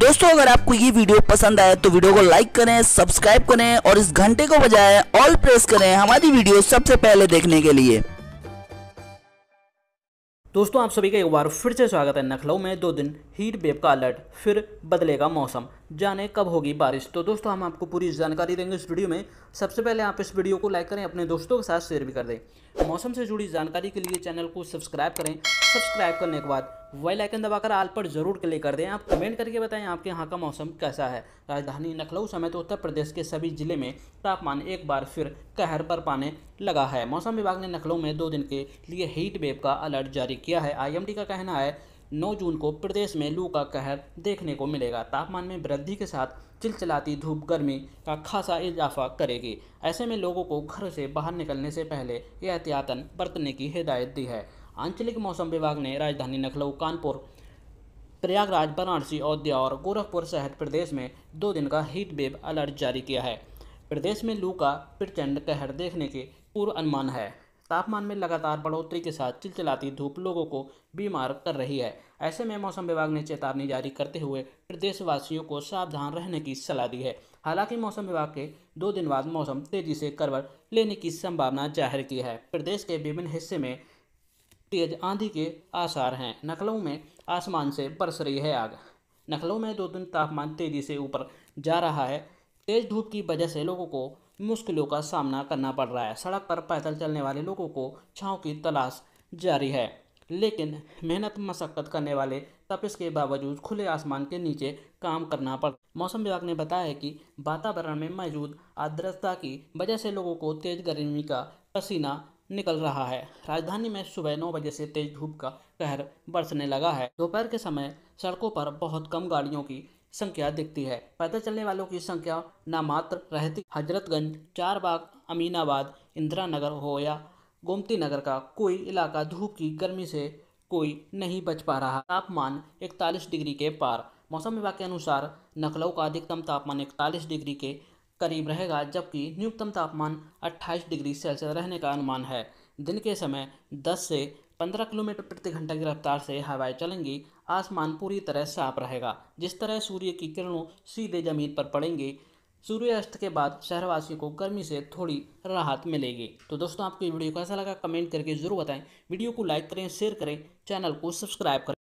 दोस्तों अगर आपको ये वीडियो पसंद आए तो वीडियो को लाइक करें सब्सक्राइब करें और इस घंटे को बजाय ऑल प्रेस करें हमारी वीडियो सबसे पहले देखने के लिए दोस्तों आप सभी का एक बार फिर से स्वागत है नखलऊ में दो दिन हीट वेव का अलर्ट फिर बदलेगा मौसम जाने कब होगी बारिश तो दोस्तों हम आपको पूरी जानकारी देंगे इस वीडियो में सबसे पहले आप इस वीडियो को लाइक करें अपने दोस्तों के साथ शेयर भी कर दें मौसम से जुड़ी जानकारी के लिए चैनल को सब्सक्राइब करें सब्सक्राइब करने के बाद वेल आइकन दबाकर आल पर जरूर क्लिक कर दें आप कमेंट करके बताएं आपके यहाँ का मौसम कैसा है राजधानी लखनऊ समेत उत्तर प्रदेश के सभी ज़िले में तापमान एक बार फिर कहर पर पाने लगा है मौसम विभाग ने लखनऊ में दो दिन के लिए हीट वेव का अलर्ट जारी किया है आईएमडी का कहना है 9 जून को प्रदेश में लू का कहर देखने को मिलेगा तापमान में वृद्धि के साथ चिलचिलाती धूप गर्मी का खासा इजाफा करेगी ऐसे में लोगों को घर से बाहर निकलने से पहले एहतियातन बरतने की हिदायत दी है आंचलिक मौसम विभाग ने राजधानी लखनऊ कानपुर प्रयागराज वाराणसी औद्या और गोरखपुर सहित प्रदेश में दो दिन का हीट वेव अलर्ट जारी किया है प्रदेश में लू का प्रचंड कहर देखने के पूर्व अनुमान है तापमान में लगातार बढ़ोतरी के साथ चिलचिलाती धूप लोगों को बीमार कर रही है ऐसे में मौसम विभाग ने चेतावनी जारी करते हुए प्रदेशवासियों को सावधान रहने की सलाह दी है हालांकि मौसम विभाग के दो दिन बाद मौसम तेजी से करवट लेने की संभावना जाहिर की है प्रदेश के विभिन्न हिस्से में तेज आंधी के आसार हैं नकलों में आसमान से बरस रही है आग नकलों में दो दिन तापमान तेजी से ऊपर जा रहा है तेज धूप की वजह से लोगों को मुश्किलों का सामना करना पड़ रहा है सड़क पर पैदल चलने वाले लोगों को छाँव की तलाश जारी है लेकिन मेहनत मशक्क़त करने वाले तपिश के बावजूद खुले आसमान के नीचे काम करना पड़ मौसम विभाग ने बताया है कि वातावरण में मौजूद आर्द्रता की वजह से लोगों को तेज़ गर्मी का पसीना निकल रहा है राजधानी में सुबह नौ बजे से तेज धूप का कहर बरसने लगा है दोपहर के समय सड़कों पर बहुत कम गाड़ियों की संख्या दिखती है पैदल चलने वालों की संख्या नामात्र रहती हजरतगंज चारबाग अमीनाबाद इंदिरा नगर हो या गोमती नगर का कोई इलाका धूप की गर्मी से कोई नहीं बच पा रहा तापमान इकतालीस डिग्री के पार मौसम विभाग के अनुसार नखलऊ का अधिकतम तापमान इकतालीस डिग्री के करीब रहेगा जबकि न्यूनतम तापमान 28 डिग्री सेल्सियस रहने का अनुमान है दिन के समय 10 से पंद्रह किलोमीटर प्रति घंटा की रफ्तार से हवाएं चलेंगी आसमान पूरी तरह साफ रहेगा जिस तरह सूर्य की किरणों सीधे ज़मीन पर पड़ेंगे सूर्यास्त के बाद शहरवासियों को गर्मी से थोड़ी राहत मिलेगी तो दोस्तों आपको ये वीडियो कैसा लगा कमेंट करके ज़रूर बताएं वीडियो को लाइक करें शेयर करें चैनल को सब्सक्राइब करें